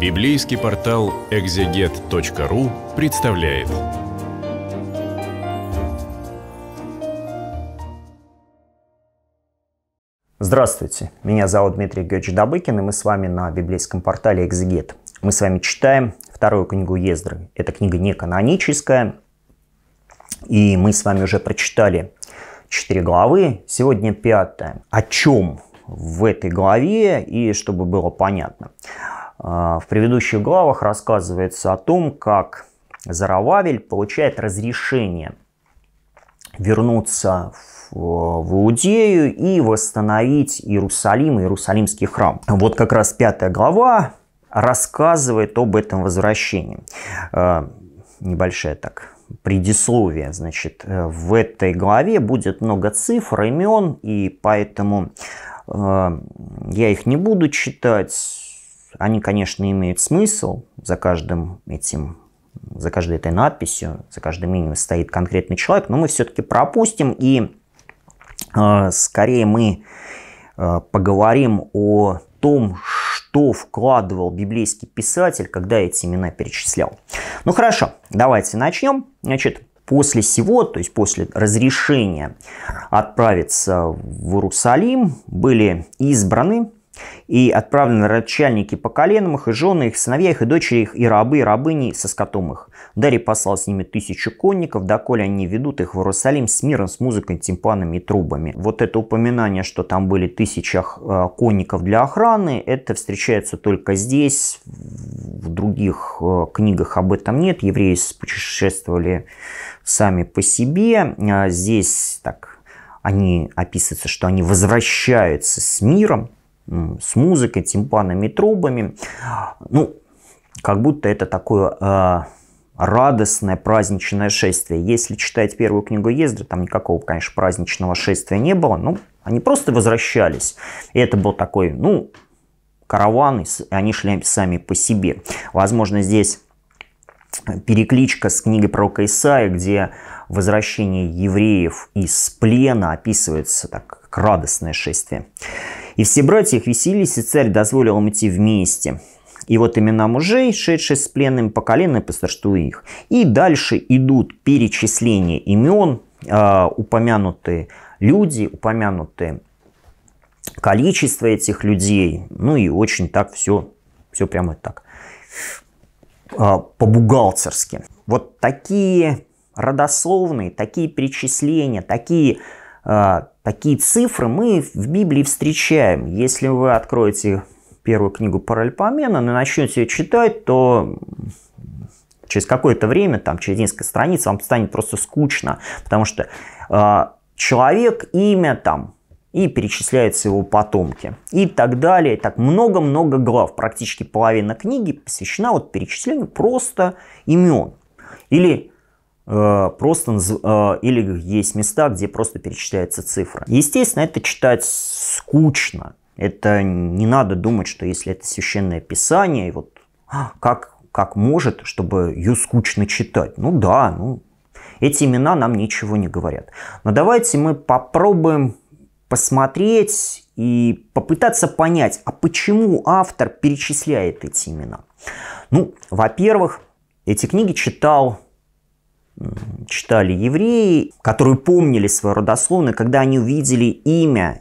Библейский портал экзегет.ру представляет. Здравствуйте, меня зовут Дмитрий Георгиевич Добыкин, и мы с вами на библейском портале «Экзегет». Мы с вами читаем вторую книгу Ездры. Эта книга не каноническая, и мы с вами уже прочитали четыре главы, сегодня пятая. О чем в этой главе, и чтобы было понятно – а, в предыдущих главах рассказывается о том, как Зарававель получает разрешение вернуться в, в Иудею и восстановить Иерусалим и Иерусалимский храм. Вот как раз пятая глава рассказывает об этом возвращении. А, Небольшая так предисловие. Значит, в этой главе будет много цифр, имен, и поэтому э, я их не буду читать они, конечно, имеют смысл. За каждым этим, за каждой этой надписью, за каждым именем стоит конкретный человек, но мы все-таки пропустим и э, скорее мы э, поговорим о том, что вкладывал библейский писатель, когда эти имена перечислял. Ну хорошо, давайте начнем. Значит, после всего, то есть после разрешения отправиться в Иерусалим, были избраны и отправлены начальники по коленам их, и жены их, сыновья их, и дочери их, и рабы, и рабыни со скотом их. Дарий послал с ними тысячу конников, доколе они ведут их в Иерусалим с миром, с музыкой, тимпанами и трубами. Вот это упоминание, что там были тысячи э, конников для охраны, это встречается только здесь, в других э, книгах об этом нет. Евреи путешествовали сами по себе. А здесь так они описываются, что они возвращаются с миром, с музыкой, тимпанами, трубами. Ну, как будто это такое э, радостное праздничное шествие. Если читать первую книгу Ездра, там никакого, конечно, праздничного шествия не было. Ну, они просто возвращались. И это был такой, ну, караван, и они шли сами по себе. Возможно, здесь перекличка с книгой про Исаия, где возвращение евреев из плена описывается так, как радостное шествие. И все братья их веселились, и царь дозволил им идти вместе. И вот имена мужей, шедшие с пленными по колено и по их. И дальше идут перечисления имен, а, упомянутые люди, упомянутые количество этих людей. Ну и очень так все, все прямо так э, по-бухгалтерски. Вот такие родословные, такие перечисления, такие а, такие цифры мы в Библии встречаем. Если вы откроете первую книгу Паральпомена и начнете ее читать, то через какое-то время, там, через несколько страниц, вам станет просто скучно, потому что э, человек, имя там, и перечисляются его потомки, и так далее. Так много-много глав, практически половина книги посвящена вот перечислению просто имен. Или Э, просто э, или есть места, где просто перечисляется цифра. Естественно, это читать скучно. Это не надо думать, что если это священное писание, вот а, как, как может, чтобы ее скучно читать. Ну да, ну эти имена нам ничего не говорят. Но давайте мы попробуем посмотреть и попытаться понять, а почему автор перечисляет эти имена. Ну, во-первых, эти книги читал читали евреи, которые помнили свое родословное, когда они увидели имя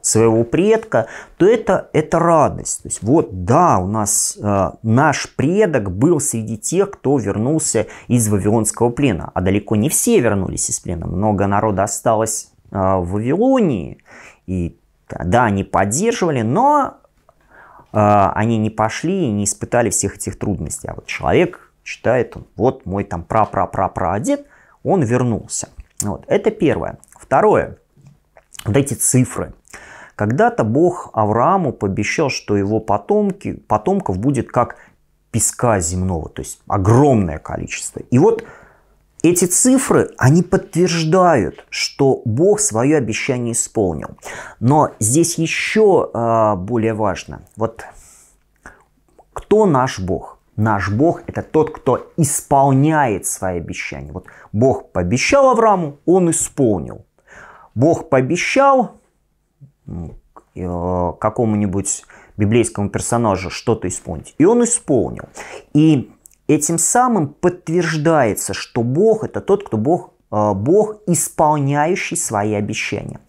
своего предка, то это, это радость. То есть вот да, у нас э, наш предок был среди тех, кто вернулся из Вавилонского плена. А далеко не все вернулись из плена. Много народа осталось э, в Вавилонии. И да, они поддерживали, но э, они не пошли и не испытали всех этих трудностей. А вот человек, читает он, вот мой там пра-пра-пра-пра-дед, он вернулся. Вот, это первое. Второе, вот эти цифры. Когда-то Бог Аврааму пообещал, что его потомки, потомков будет как песка земного, то есть огромное количество. И вот эти цифры, они подтверждают, что Бог свое обещание исполнил. Но здесь еще э, более важно, вот кто наш Бог? Наш Бог – это тот, кто исполняет свои обещания. Вот Бог пообещал Аврааму, он исполнил. Бог пообещал э, какому-нибудь библейскому персонажу что-то исполнить, и он исполнил. И этим самым подтверждается, что Бог – это тот, кто Бог Э, Бог, исполняющий свои обещания.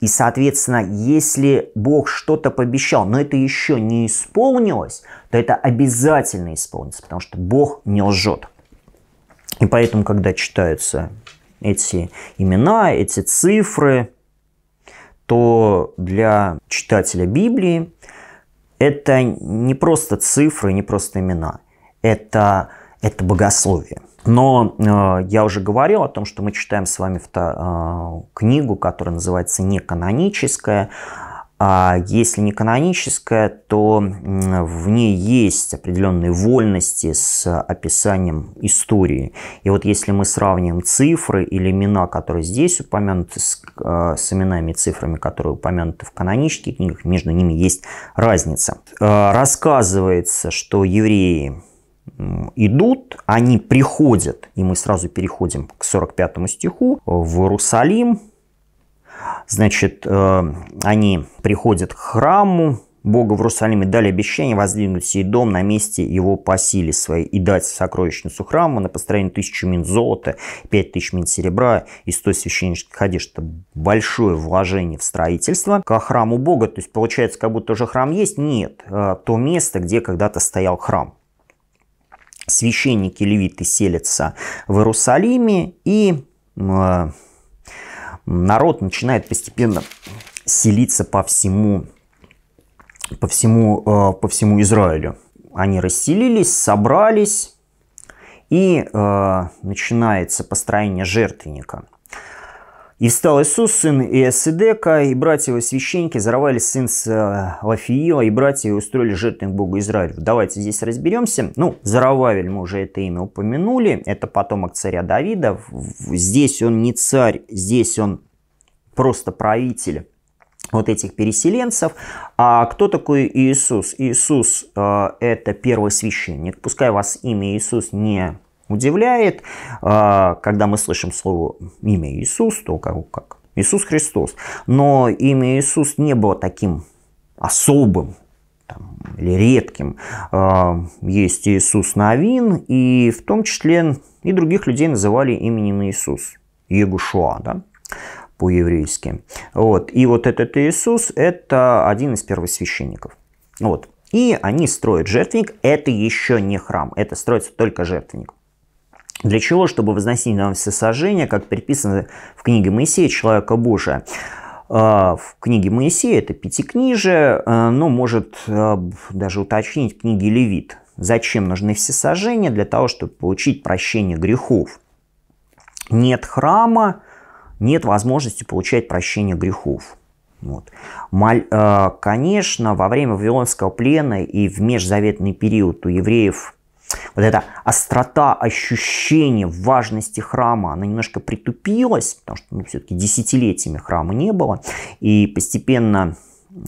И, соответственно, если Бог что-то пообещал, но это еще не исполнилось, то это обязательно исполнится, потому что Бог не лжет. И поэтому, когда читаются эти имена, эти цифры, то для читателя Библии это не просто цифры, не просто имена, это, это богословие. Но э, я уже говорил о том, что мы читаем с вами э, книгу, которая называется «Неканоническая». А если не каноническая, то в ней есть определенные вольности с описанием истории. И вот если мы сравним цифры или имена, которые здесь упомянуты, с, э, с именами и цифрами, которые упомянуты в канонических книгах, между ними есть разница. Э, рассказывается, что евреи идут, они приходят, и мы сразу переходим к 45 стиху, в Иерусалим. Значит, э, они приходят к храму, Бога в Иерусалиме дали обещание воздвигнуть сей дом на месте его по силе своей и дать сокровищницу храма на построение тысячи мин золота, пять тысяч мин серебра и сто священнических одежд. Это большое вложение в строительство к храму Бога. То есть получается, как будто уже храм есть? Нет. Э, то место, где когда-то стоял храм священники левиты селятся в Иерусалиме, и э, народ начинает постепенно селиться по всему, по всему, э, по всему Израилю. Они расселились, собрались, и э, начинается построение жертвенника – и встал Иисус, сын Иосидека, и братья его священники зарвали сын с э, Лафиила, и братья его устроили жертвенник Богу Израилю. Давайте здесь разберемся. Ну, Зарававель мы уже это имя упомянули, это потомок царя Давида. Здесь он не царь, здесь он просто правитель вот этих переселенцев. А кто такой Иисус? Иисус э, – это первый священник. Пускай вас имя Иисус не удивляет. А, когда мы слышим слово имя Иисус, то как, как Иисус Христос. Но имя Иисус не было таким особым там, или редким. А, есть Иисус Новин, и в том числе и других людей называли именем Иисус. Егушуа, да? по-еврейски. Вот. И вот этот Иисус – это один из первосвященников. Вот. И они строят жертвенник. Это еще не храм. Это строится только жертвенник. Для чего? Чтобы возносить нам все сожжения, как предписано в книге Моисея «Человека Божия». А, в книге Моисея это пятикнижие, а, но может а, даже уточнить книги Левит. Зачем нужны все сожжения? Для того, чтобы получить прощение грехов. Нет храма, нет возможности получать прощение грехов. Вот. конечно, во время Вавилонского плена и в межзаветный период у евреев вот эта острота ощущения важности храма, она немножко притупилась, потому что ну, все-таки десятилетиями храма не было, и постепенно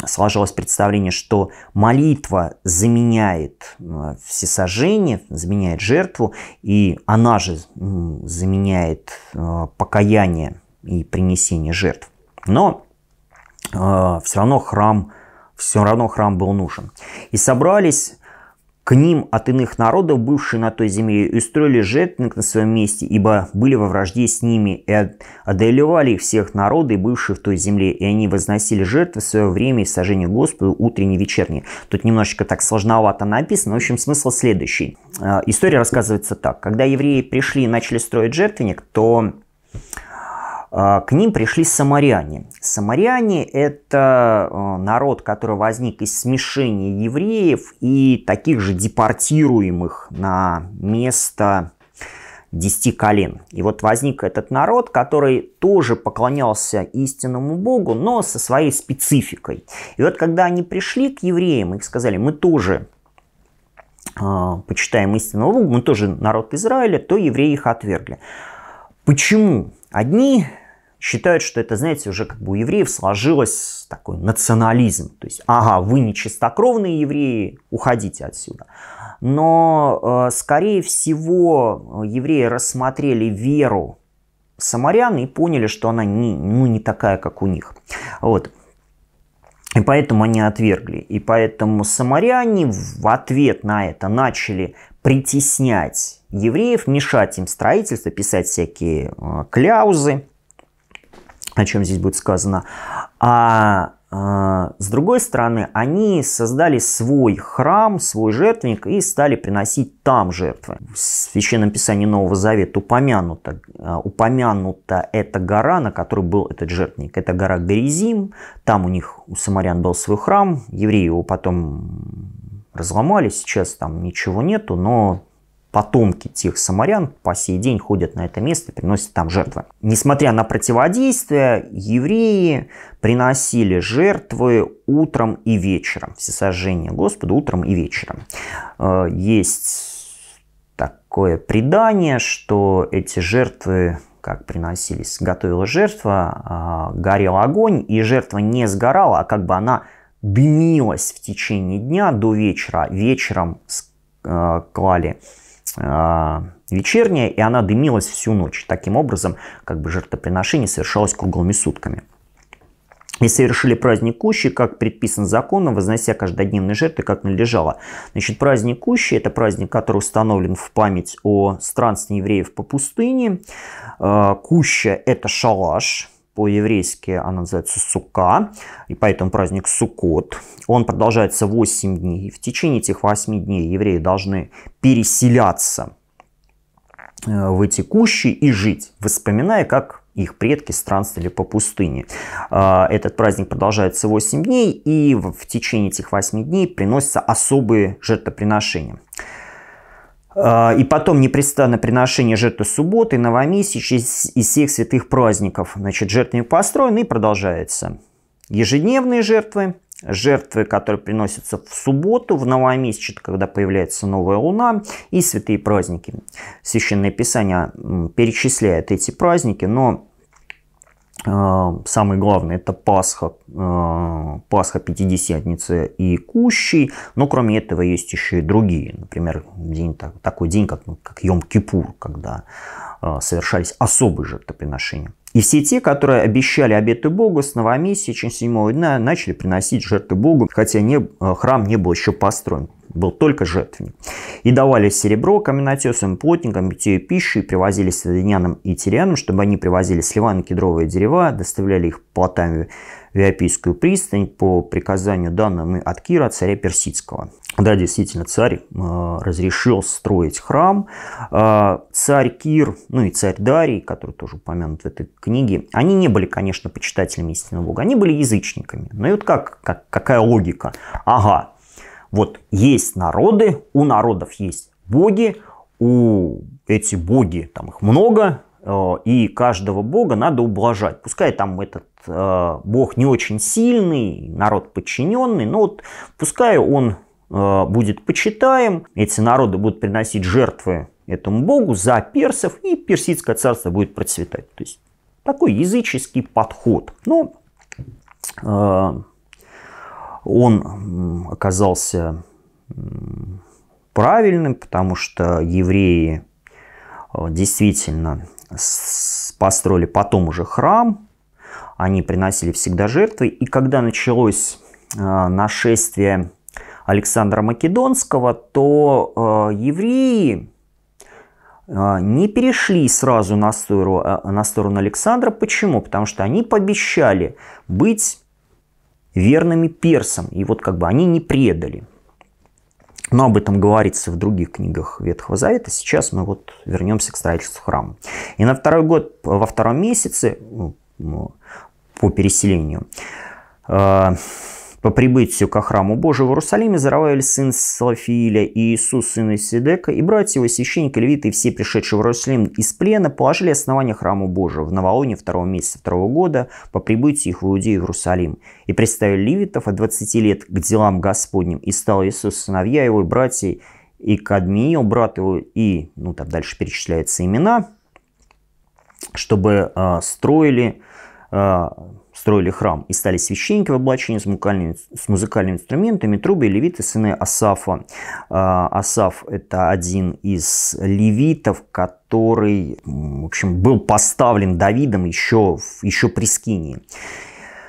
сложилось представление, что молитва заменяет э, всесожжение, заменяет жертву, и она же заменяет э, покаяние и принесение жертв. Но э, все равно храм все равно храм был нужен. И собрались к ним от иных народов, бывшие на той земле, устроили жертвенник на своем месте, ибо были во вражде с ними, и одолевали всех народы, бывшие в той земле, и они возносили жертвы в свое время и в сожжение Господу утренней и вечерней. Тут немножечко так сложновато написано, в общем, смысл следующий. Э, история рассказывается так. Когда евреи пришли и начали строить жертвенник, то а, к ним пришли самаряне. Самаряне – это э, народ, который возник из смешения евреев и таких же депортируемых на место десяти колен. И вот возник этот народ, который тоже поклонялся истинному Богу, но со своей спецификой. И вот когда они пришли к евреям, их сказали, мы тоже э, почитаем истинного Бога, мы тоже народ Израиля, то евреи их отвергли. Почему? Одни считают, что это, знаете, уже как бы у евреев сложилось такой национализм. То есть, ага, вы не чистокровные евреи, уходите отсюда. Но, э, скорее всего, евреи рассмотрели веру самарян и поняли, что она не, ну, не такая, как у них. Вот. И поэтому они отвергли. И поэтому самаряне в ответ на это начали притеснять евреев, мешать им строительство, писать всякие э, кляузы, о чем здесь будет сказано. А э, с другой стороны, они создали свой храм, свой жертвенник и стали приносить там жертвы. В Священном Писании Нового Завета упомянута, э, упомянута эта гора, на которой был этот жертвенник. Это гора Горизим, там у них, у самарян был свой храм, евреи его потом разломали, сейчас там ничего нету, но потомки тех самарян по сей день ходят на это место и приносят там жертвы. Несмотря на противодействие, евреи приносили жертвы утром и вечером. Всесожжение Господа утром и вечером. Э, есть такое предание, что эти жертвы как приносились, готовила жертва, а, горел огонь, и жертва не сгорала, а как бы она дымилась в течение дня до вечера. Вечером э, клали э, вечернее и она дымилась всю ночь. Таким образом, как бы жертвоприношение совершалось круглыми сутками. И совершили праздник кущи, как предписан законом, вознося каждодневные жертвы, как надлежало. Значит, праздник кущи – это праздник, который установлен в память о странстве евреев по пустыне. Э, Куща – это шалаш, по-еврейски она называется Сука, и поэтому праздник Сукот. Он продолжается 8 дней. В течение этих 8 дней евреи должны переселяться э, в эти кущи и жить, вспоминая, как их предки странствовали по пустыне. Э, этот праздник продолжается 8 дней, и в течение этих 8 дней приносятся особые жертвоприношения. А, и потом непрестанное приношение жертвы субботы, новомесячи и всех святых праздников. Значит, жертвенник построен и продолжается. Ежедневные жертвы, жертвы, которые приносятся в субботу, в новомесяче, когда появляется новая луна, и святые праздники. Священное Писание перечисляет эти праздники, но Э, Самый главный это Пасха, э, Пасха Пятидесятницы и Кущей, но кроме этого есть еще и другие, например, день, такой день, как, ну, как Йом-Кипур, когда э, совершались особые жертвоприношения. И все те, которые обещали обеты Богу с новомесия, чем седьмого дня, начали приносить жертвы Богу, хотя не, э, храм не был еще построен, был только жертвенник. И давали серебро каменотесам, плотникам, питье пищу, и привозили свидонянам и тирянам, чтобы они привозили сливаны кедровые дерева, доставляли их плотами Виапийскую пристань по приказанию данным от Кира, царя Персидского. Да, действительно, царь э, разрешил строить храм. Э, царь Кир, ну и царь Дарий, который тоже упомянут в этой книге, они не были, конечно, почитателями истинного Бога, они были язычниками. Ну и вот как, как, какая логика? Ага, вот есть народы, у народов есть боги, у эти боги, там их много, Э, и каждого бога надо ублажать. Пускай там этот э, бог не очень сильный, народ подчиненный, но вот пускай он э, будет почитаем, эти народы будут приносить жертвы этому богу за персов, и персидское царство будет процветать. То есть такой языческий подход. Но он оказался правильным, потому что евреи действительно построили потом уже храм, они приносили всегда жертвы. И когда началось э, нашествие Александра Македонского, то э, евреи э, не перешли сразу на сторону, на сторону Александра. Почему? Потому что они пообещали быть верными персам. И вот как бы они не предали. Но об этом говорится в других книгах Ветхого Завета. Сейчас мы вот вернемся к строительству храма. И на второй год, во втором месяце по переселению, э, по прибытию ко храму Божию в Иерусалиме заравали сын Софииля и Иисус, сын Исидека, и братья его, священники, левиты и все пришедшие в Иерусалим из плена положили основание храму Божию в новолуние второго месяца второго года по прибытию их в Иудею в Иерусалим. И представили левитов от 20 лет к делам Господним, и стал Иисус, сыновья его и братья, и Кадмиил, брат его, и, ну, там дальше перечисляются имена, чтобы э, строили э, строили храм и стали священники в облачении с мукальными с музыкальными инструментами, трубы и левиты, сыны Асафа. А, Асаф – это один из левитов, который, в общем, был поставлен Давидом еще, еще при Скинии.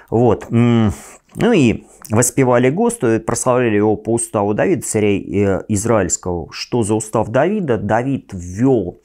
Вот. Ну и воспевали ГОСТу и прославляли его по уставу Давида, царя э, израильского. Что за устав Давида? Давид ввел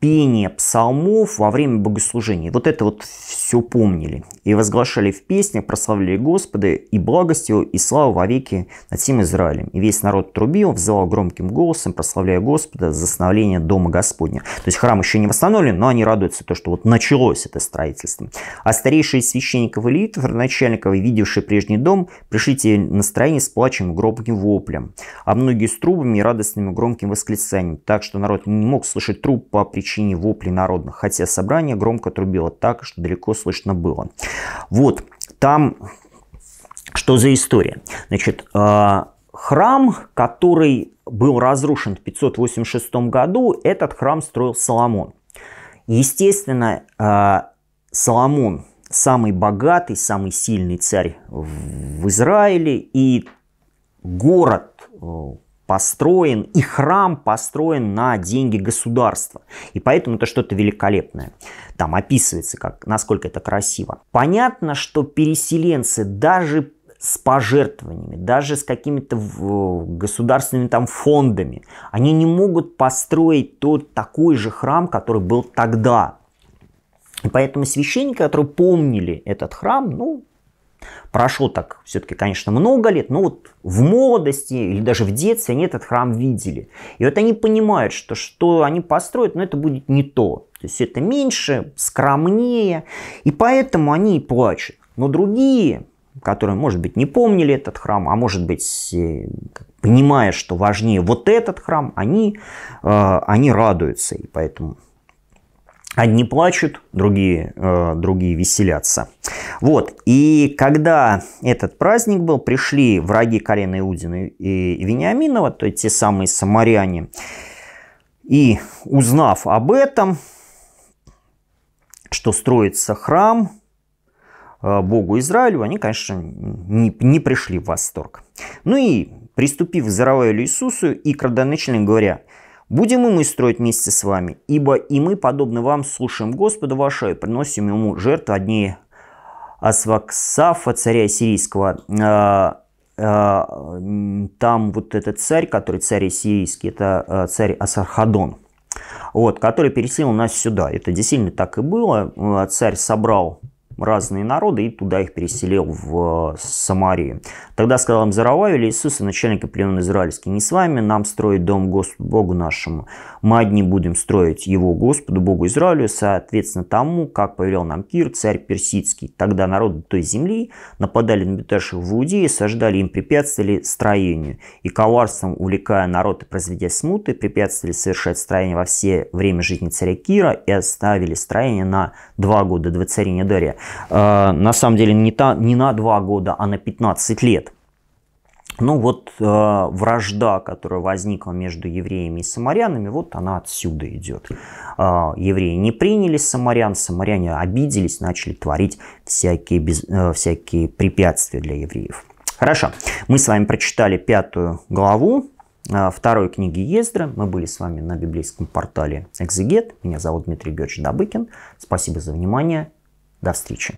пение псалмов во время богослужений. Вот это вот все помнили. И возглашали в песнях, прославляли Господа и благость его, и славу вовеки над всем Израилем. И весь народ трубил, взывал громким голосом, прославляя Господа за становление Дома Господня. То есть храм еще не восстановлен, но они радуются, то, что вот началось это строительство. А старейшие священников и левитов, родоначальников, видевшие прежний дом, пришли те настроение с плачем и громким воплем, а многие с трубами и радостным громким восклицанием, так что народ не мог слышать труб по причине причине вопли народных, хотя собрание громко трубило так, что далеко слышно было. Вот, там что за история? Значит, э, храм, который был разрушен в 586 году, этот храм строил Соломон. Естественно, э, Соломон самый богатый, самый сильный царь в Израиле, и город, э, построен, и храм построен на деньги государства. И поэтому это что-то великолепное. Там описывается, как, насколько это красиво. Понятно, что переселенцы даже с пожертвованиями, даже с какими-то э, государственными там фондами. Они не могут построить тот такой же храм, который был тогда. И поэтому священники, которые помнили этот храм, ну, Прошло так все-таки, конечно, много лет, но вот в молодости или даже в детстве они этот храм видели. И вот они понимают, что что они построят, но это будет не то. То есть это меньше, скромнее, и поэтому они и плачут. Но другие, которые, может быть, не помнили этот храм, а может быть, понимая, что важнее вот этот храм, они, э, они радуются. И поэтому Одни плачут, другие, э, другие веселятся. Вот. И когда этот праздник был, пришли враги Карена Иудина и Вениаминова, то есть те самые самаряне. И узнав об этом, что строится храм э, Богу Израилю, они, конечно, не, не пришли в восторг. Ну и приступив к Заравелю Иисусу и к родоначальнику говоря, Будем и мы строить вместе с вами, ибо и мы, подобно вам, слушаем Господа вашего и приносим ему жертвы одни Асваксафа, царя сирийского. А, а, там вот этот царь, который царь сирийский, это а, царь Асархадон, вот, который переселил нас сюда. Это действительно так и было. Царь собрал разные народы и туда их переселил в э, Самарию. Тогда сказал им Зарававель Иисус, начальник племен израильский, не с вами нам строить дом Господу Богу нашему, мы одни будем строить его Господу Богу Израилю, соответственно тому, как повелел нам Кир, царь персидский. Тогда народы той земли нападали на беташих в Иудеи, сождали им препятствовали строению, и коварством, увлекая народ и произведя смуты, препятствовали совершать строение во все время жизни царя Кира и оставили строение на два года до царя Дария. Э, на самом деле не, та, не на 2 года, а на 15 лет. Ну вот э, вражда, которая возникла между евреями и самарянами, вот она отсюда идет. Э, евреи не приняли самарян, самаряне обиделись, начали творить всякие, без, э, всякие препятствия для евреев. Хорошо, мы с вами прочитали пятую главу э, второй книги Ездры. Мы были с вами на библейском портале «Экзегет». Меня зовут Дмитрий Георгиевич Добыкин. Спасибо за внимание до встречи.